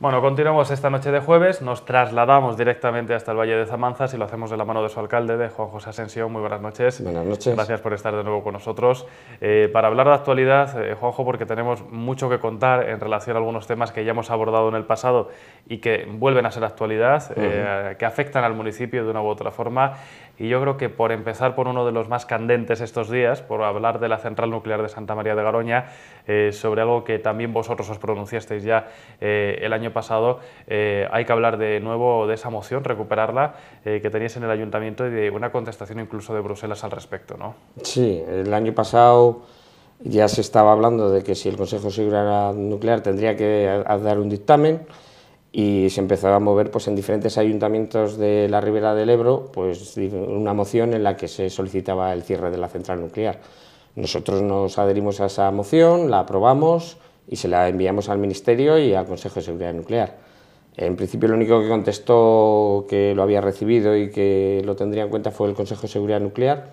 Bueno, continuamos esta noche de jueves, nos trasladamos directamente hasta el Valle de Zamanzas y lo hacemos de la mano de su alcalde, de Juan José Asensio. Muy buenas noches. Buenas noches. Gracias por estar de nuevo con nosotros. Eh, para hablar de actualidad, eh, Juanjo, porque tenemos mucho que contar en relación a algunos temas que ya hemos abordado en el pasado y que vuelven a ser actualidad, eh, que afectan al municipio de una u otra forma. Y yo creo que por empezar por uno de los más candentes estos días, por hablar de la central nuclear de Santa María de Garoña, eh, sobre algo que también vosotros os pronunciasteis ya eh, el año pasado, eh, hay que hablar de nuevo de esa moción, recuperarla, que teníais en el ayuntamiento y de una contestación incluso de Bruselas al respecto, ¿no? Sí, el año pasado ya se estaba hablando de que si el Consejo de Seguridad Nuclear tendría que dar un dictamen y se empezó a mover pues, en diferentes ayuntamientos de la ribera del Ebro pues, una moción en la que se solicitaba el cierre de la central nuclear. Nosotros nos adherimos a esa moción, la aprobamos y se la enviamos al Ministerio y al Consejo de Seguridad Nuclear. En principio lo único que contestó que lo había recibido y que lo tendría en cuenta fue el Consejo de Seguridad Nuclear,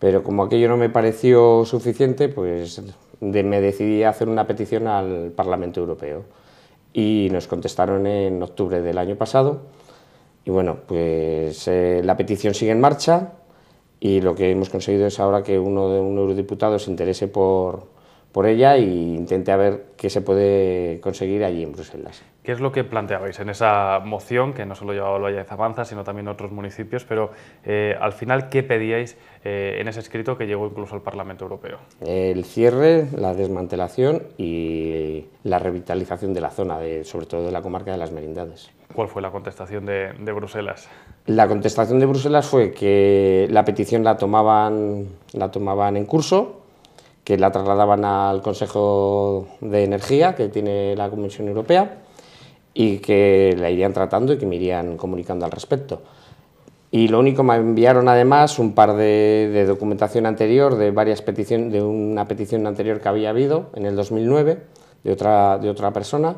pero como aquello no me pareció suficiente, pues me decidí a hacer una petición al Parlamento Europeo y nos contestaron en octubre del año pasado. Y bueno, pues eh, la petición sigue en marcha y lo que hemos conseguido es ahora que uno de un eurodiputado se interese por, por ella e intenté a ver qué se puede conseguir allí en Bruselas. ¿Qué es lo que planteabais en esa moción, que no solo llevaba Valle de Zamanza, sino también otros municipios, pero eh, al final, ¿qué pedíais eh, en ese escrito que llegó incluso al Parlamento Europeo? El cierre, la desmantelación y la revitalización de la zona, sobre todo de la comarca de las Merindades. ¿Cuál fue la contestación de, Bruselas? La contestación de Bruselas fue que la petición la tomaban, la tomaban en curso, que la trasladaban al Consejo de Energía que tiene la Comisión Europea y que la irían tratando y que me irían comunicando al respecto. Y lo único, me enviaron además un par de, de documentación anterior de varias peticiones, de una petición anterior que había habido en el 2009 de otra, de otra persona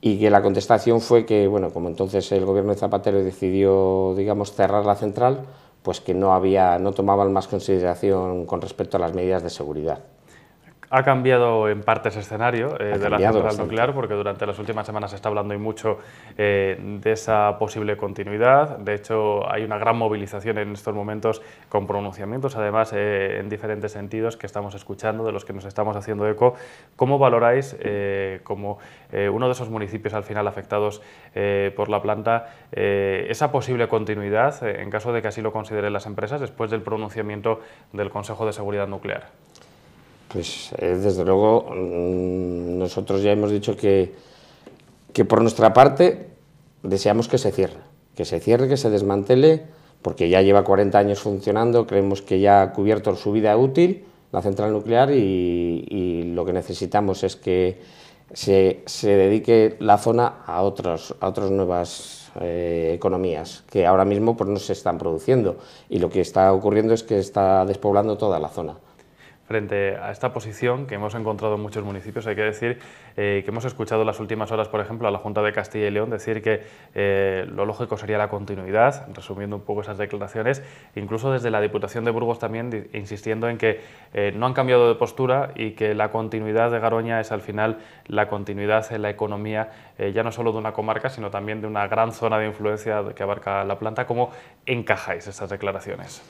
y que la contestación fue que, bueno, como entonces el gobierno de Zapatero decidió, digamos, cerrar la central, pues que no, había, no tomaban más consideración con respecto a las medidas de seguridad. Ha cambiado en parte ese escenario eh, de la central nuclear, porque durante las últimas semanas se está hablando y mucho eh, de esa posible continuidad. De hecho, hay una gran movilización en estos momentos con pronunciamientos, además, eh, en diferentes sentidos que estamos escuchando, de los que nos estamos haciendo eco. ¿Cómo valoráis, como uno de esos municipios al final afectados por la planta, esa posible continuidad, en caso de que así lo consideren las empresas, después del pronunciamiento del Consejo de Seguridad Nuclear? Pues eh, desde luego mm, nosotros ya hemos dicho que, que por nuestra parte deseamos que se cierre, que se cierre, que se desmantele, porque ya lleva 40 años funcionando, creemos que ya ha cubierto su vida útil la central nuclear y, lo que necesitamos es que se, dedique la zona a, otros, a otras nuevas eh, economías que ahora mismo pues, no se están produciendo y lo que está ocurriendo es que está despoblando toda la zona frente a esta posición que hemos encontrado en muchos municipios. Hay que decir eh, que hemos escuchado en las últimas horas, por ejemplo, a la Junta de Castilla y León decir que eh, lo lógico sería la continuidad, resumiendo un poco esas declaraciones, incluso desde la Diputación de Burgos también insistiendo en que eh, no han cambiado de postura y que la continuidad de Garoña es al final la continuidad en la economía, ya no solo de una comarca, sino también de una gran zona de influencia que abarca la planta. ¿Cómo encajáis estas declaraciones?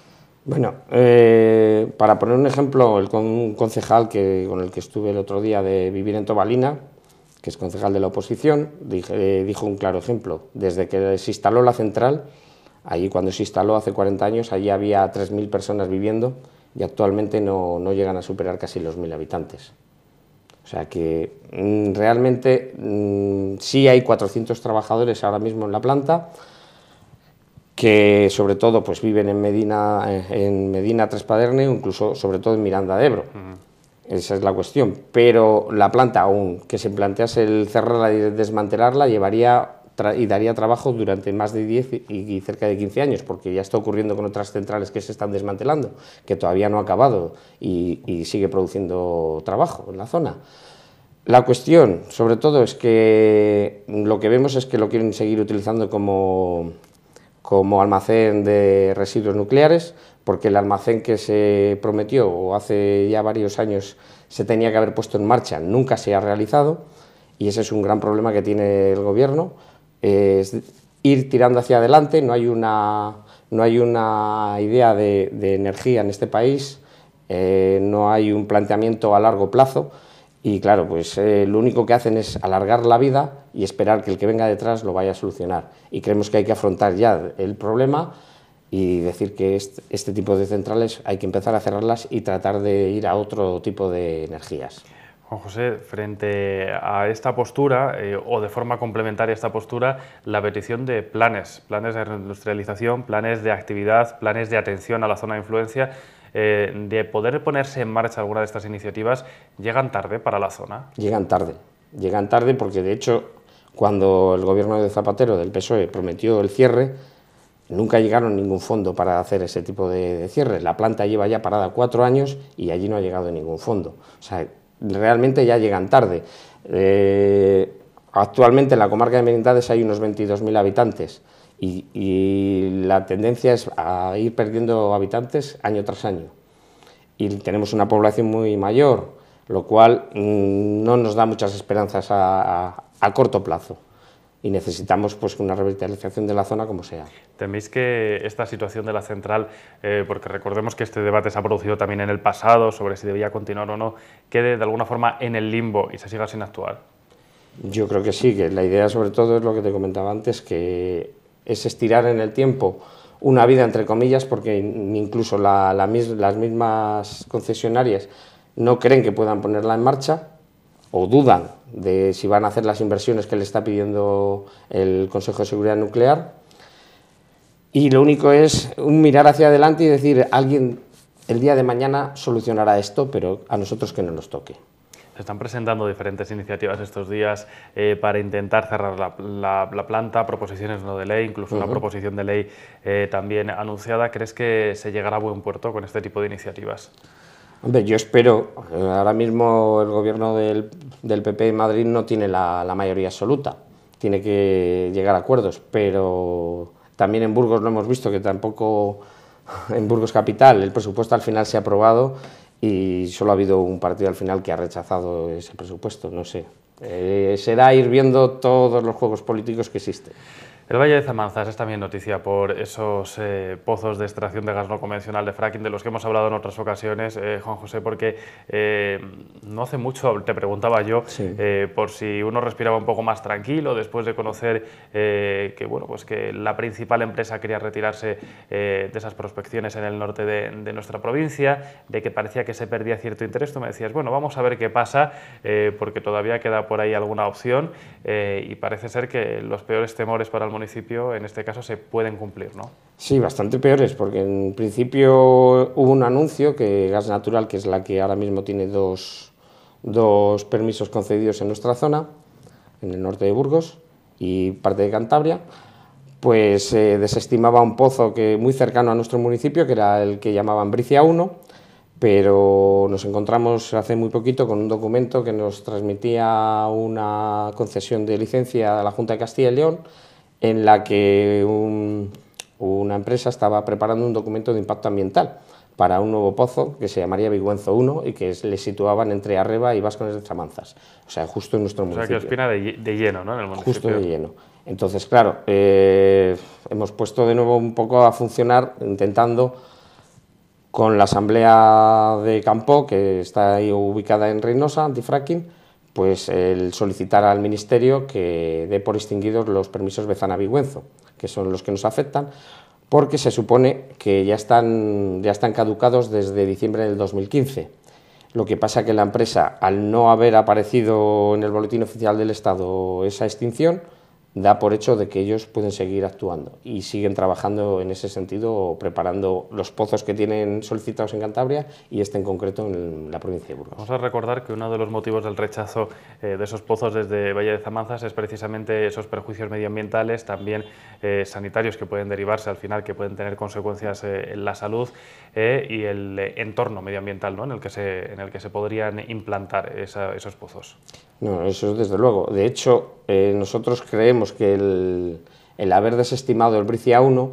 Bueno, eh, para poner un ejemplo, el concejal que, con el que estuve el otro día de vivir en Tobalina, que es concejal de la oposición, eh, dijo un claro ejemplo. Desde que se instaló la central, allí cuando se instaló hace 40 años, allí había 3.000 personas viviendo y actualmente no, llegan a superar casi los 1.000 habitantes. O sea que mm, realmente mm, sí hay 400 trabajadores ahora mismo en la planta, que sobre todo pues, viven en Medina, en Medina Trespaderne o incluso sobre todo en Miranda de Ebro. Esa es la cuestión. Pero la planta aún que se plantease el cerrarla y desmantelarla llevaría y daría trabajo durante más de 10 y, cerca de 15 años, porque ya está ocurriendo con otras centrales que se están desmantelando, que todavía no ha acabado y, y sigue produciendo trabajo en la zona. La cuestión, sobre todo, es que lo que vemos es que lo quieren seguir utilizando como, como almacén de residuos nucleares, porque el almacén que se prometió o hace ya varios años se tenía que haber puesto en marcha nunca se ha realizado y ese es un gran problema que tiene el gobierno, es ir tirando hacia adelante, no hay una, idea de, energía en este país, eh, no hay un planteamiento a largo plazo. Y claro, pues eh, lo único que hacen es alargar la vida y esperar que el que venga detrás lo vaya a solucionar. Y creemos que hay que afrontar ya el problema y decir que este, tipo de centrales hay que empezar a cerrarlas y tratar de ir a otro tipo de energías. Juan José, frente a esta postura, eh, o de forma complementaria a esta postura, la petición de planes, planes de reindustrialización, planes de actividad, planes de atención a la zona de influencia, eh, de poder ponerse en marcha alguna de estas iniciativas, llegan tarde para la zona. Llegan tarde, llegan tarde porque de hecho cuando el gobierno de Zapatero del PSOE prometió el cierre, nunca llegaron ningún fondo para hacer ese tipo de, cierre. La planta lleva ya parada cuatro años y allí no ha llegado ningún fondo. O sea, realmente ya llegan tarde. Eh, actualmente en la comarca de Merindades hay unos 22.000 habitantes y, la tendencia es a ir perdiendo habitantes año tras año. Y tenemos una población muy mayor, lo cual mm, no nos da muchas esperanzas a, corto plazo y necesitamos pues una revitalización de la zona como sea. ¿Teméis que esta situación de la central, eh, porque recordemos que este debate se ha producido también en el pasado sobre si debía continuar o no, quede de alguna forma en el limbo y se siga sin actuar? Yo creo que sí, que la idea sobre todo es lo que te comentaba antes, que es estirar en el tiempo una vida, entre comillas, porque incluso las mismas concesionarias no creen que puedan ponerla en marcha o dudan de si van a hacer las inversiones que le está pidiendo el Consejo de Seguridad Nuclear. Y lo único es un mirar hacia adelante y decir, alguien el día de mañana solucionará esto, pero a nosotros que no nos toque. Se están presentando diferentes iniciativas estos días eh, para intentar cerrar la, planta, proposiciones no de ley, incluso una proposición de ley eh, también anunciada. ¿Crees que se llegará a buen puerto con este tipo de iniciativas? yo espero. Eh, ahora mismo el gobierno del, PP en Madrid no tiene la, la mayoría absoluta. Tiene que llegar a acuerdos, pero también en Burgos lo hemos visto que tampoco en Burgos Capital el presupuesto al final se ha aprobado y solo ha habido un partido al final que ha rechazado ese presupuesto, no sé. Eh, será ir viendo todos los juegos políticos que existen. El Valle de Zamanzas es también noticia por esos eh, pozos de extracción de gas no convencional de fracking de los que hemos hablado en otras ocasiones, eh, Juan José, porque eh, no hace mucho te preguntaba yo por si uno respiraba un poco más tranquilo después de conocer que, bueno, pues que la principal empresa quería retirarse de esas prospecciones en el norte de, nuestra provincia, de que parecía que se perdía cierto interés. Tú me decías, bueno, vamos a ver qué pasa, porque todavía queda por ahí alguna opción y parece ser que los peores temores para el en este caso, se pueden cumplir, ¿no? Sí, bastante peores, porque en principio hubo un anuncio que Gas Natural, que es la que ahora mismo tiene dos, dos permisos concedidos en nuestra zona, en el norte de Burgos y parte de Cantabria, pues eh, desestimaba un pozo que muy cercano a nuestro municipio, que era el que llamaban Bricia 1, pero nos encontramos hace muy poquito con un documento que nos transmitía una concesión de licencia a la Junta de Castilla y León en la que una empresa estaba preparando un documento de impacto ambiental para un nuevo pozo que se llamaría Vigüenzo 1 y que le situaban entre Arreba y Vascones de Tramanzas, o sea, justo en nuestro municipio. O sea, que de, de, lleno, ¿no? En el Justo de lleno. Entonces, claro, eh, hemos puesto de nuevo un poco a funcionar intentando con la asamblea de Campo, que está ahí ubicada en Reynosa, antifracking, pues el solicitar al Ministerio que dé por extinguidos los permisos bezana que son los que nos afectan, porque se supone que ya están, ya están caducados desde diciembre del 2015. Lo que pasa que la empresa, al no haber aparecido en el Boletín Oficial del Estado esa extinción, da por hecho de que ellos pueden seguir actuando y siguen trabajando en ese sentido, preparando los pozos que tienen solicitados en Cantabria y este en concreto en la provincia de Burgos. Vamos a recordar que uno de los motivos del rechazo eh, de esos pozos desde Valle de Zamanzas es precisamente esos perjuicios medioambientales, también eh, sanitarios que pueden derivarse al final, que pueden tener consecuencias eh, en la salud y el entorno medioambiental ¿no? en, el que se, en el que se podrían implantar esos pozos. No, eso desde luego. De hecho, nosotros creemos que el, haber desestimado el Bricia 1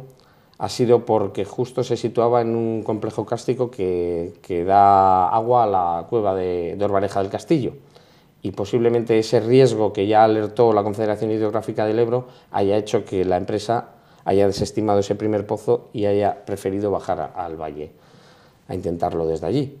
ha sido porque justo se situaba en un complejo cástico que, que da agua a la cueva de, de, Orbareja del Castillo. Y posiblemente ese riesgo que ya alertó la Confederación Hidrográfica del Ebro haya hecho que la empresa haya desestimado ese primer pozo y haya preferido bajar al valle a intentarlo desde allí.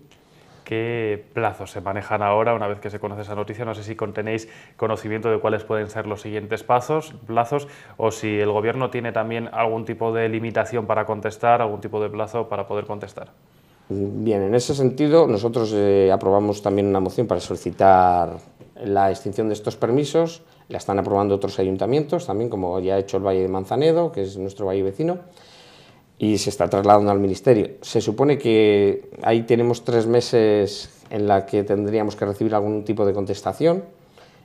¿Qué plazos se manejan ahora una vez que se conoce esa noticia? No sé si tenéis conocimiento de cuáles pueden ser los siguientes pasos, plazos o si el Gobierno tiene también algún tipo de limitación para contestar, algún tipo de plazo para poder contestar. Bien, en ese sentido nosotros eh, aprobamos también una moción para solicitar la extinción de estos permisos, la están aprobando otros ayuntamientos también, como ya ha hecho el Valle de Manzanedo, que es nuestro valle vecino y se está trasladando al Ministerio. Se supone que ahí tenemos tres meses en la que tendríamos que recibir algún tipo de contestación.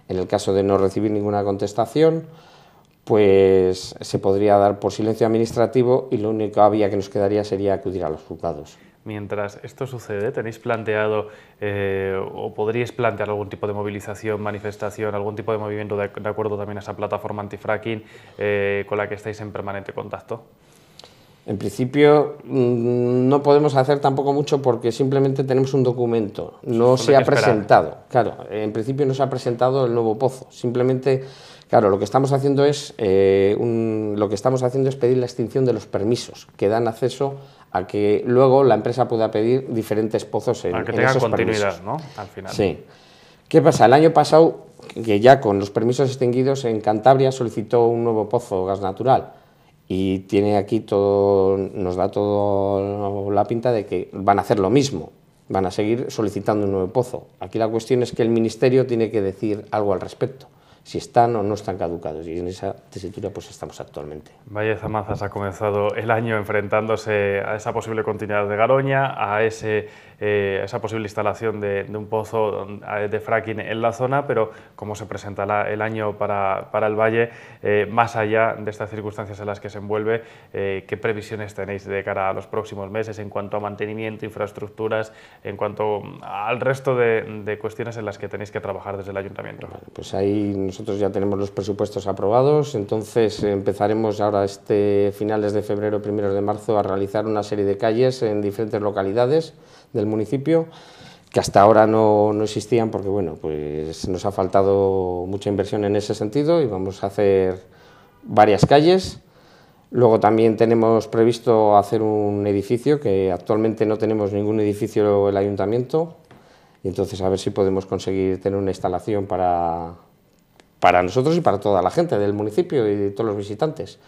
En el caso de no recibir ninguna contestación, pues se podría dar por silencio administrativo y lo único vía que nos quedaría sería acudir a los juzgados. Mientras esto sucede, ¿tenéis planteado eh, o podríais plantear algún tipo de movilización, manifestación, algún tipo de movimiento de, acuerdo también a esa plataforma antifracking eh, con la que estáis en permanente contacto? En principio mm, no podemos hacer tampoco mucho porque simplemente tenemos un documento, no se ha presentado. Claro, en principio no se ha presentado el nuevo pozo. Simplemente, claro, lo que estamos haciendo es eh, lo que estamos haciendo es pedir la extinción de los permisos que dan acceso a que luego la empresa pueda pedir diferentes pozos en, que tenga continuidad, ¿no? Al final. Sí. ¿Qué pasa? El año pasado, que ya con los permisos extinguidos en Cantabria solicitó un nuevo pozo gas natural y tiene aquí todo, nos da todo la pinta de que van a hacer lo mismo, van a seguir solicitando un nuevo pozo. Aquí la cuestión es que el Ministerio tiene que decir algo al respecto si están o no están caducados. Y en esa tesitura pues estamos actualmente. Valle Zamazas ha comenzado el año enfrentándose a esa posible continuidad de Garoña, a ese, eh, esa posible instalación de, un pozo de fracking en la zona, pero cómo se presentará el año para, para el Valle, eh, más allá de estas circunstancias en las que se envuelve, eh, ¿qué previsiones tenéis de cara a los próximos meses en cuanto a mantenimiento, infraestructuras, en cuanto mm, al resto de, cuestiones en las que tenéis que trabajar desde el ayuntamiento? pues ahí nosotros ya tenemos los presupuestos aprobados, entonces empezaremos ahora este finales de febrero, primeros de marzo, a realizar una serie de calles en diferentes localidades del municipio que hasta ahora no, no, existían porque bueno, pues nos ha faltado mucha inversión en ese sentido y vamos a hacer varias calles. Luego también tenemos previsto hacer un edificio, que actualmente no tenemos ningún edificio el ayuntamiento, y entonces a ver si podemos conseguir tener una instalación para, para nosotros y para toda la gente del municipio y de todos los visitantes.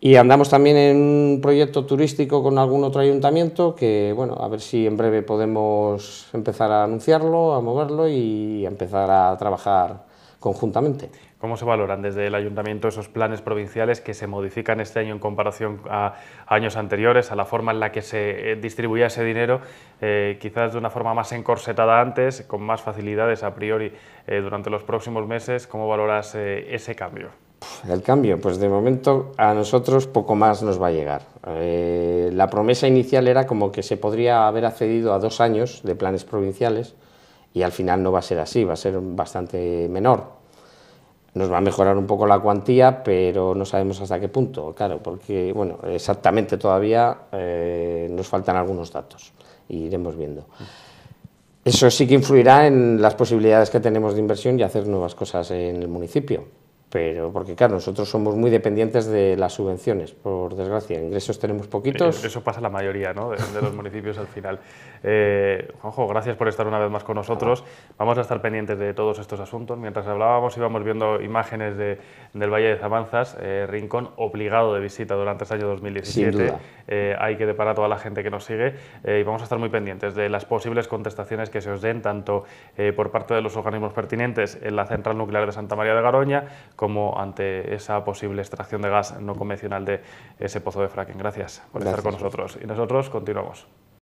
Y andamos también en un proyecto turístico con algún otro ayuntamiento que, bueno, a ver si en breve podemos empezar a anunciarlo, a moverlo y empezar a trabajar conjuntamente. ¿Cómo se valoran desde el ayuntamiento esos planes provinciales que se modifican este año en comparación a años anteriores, a la forma en la que se eh, distribuía ese dinero, eh, quizás de una forma más encorsetada antes, con más facilidades a priori eh, durante los próximos meses? ¿Cómo valoras ese cambio? El cambio, pues de momento a nosotros poco más nos va a llegar. la promesa inicial era como que se podría haber accedido a dos años de planes provinciales y al final no va a ser así, va a ser bastante menor nos va a mejorar un poco la cuantía, pero no sabemos hasta qué punto, claro, porque bueno, exactamente todavía eh, nos faltan algunos datos y iremos viendo. Eso sí que influirá en las posibilidades que tenemos de inversión y hacer nuevas cosas en el municipio, pero porque claro, nosotros somos muy dependientes de las subvenciones, por desgracia, ingresos tenemos poquitos. Eso pasa la mayoría ¿no? de los municipios al final. Eh, Juanjo, gracias por estar una vez más con nosotros. Vamos a estar pendientes de todos estos asuntos. Mientras hablábamos íbamos viendo imágenes del Valle de Zamanzas, eh, rincón obligado de visita durante el año 2017. Eh, hay que deparar a toda la gente que nos sigue y vamos a estar muy pendientes de las posibles contestaciones que se os den tanto por parte de los organismos pertinentes en la central nuclear de Santa María de Garoña como ante esa posible extracción de gas no convencional de ese pozo de fracking. Gracias por estar con nosotros. Y nosotros continuamos.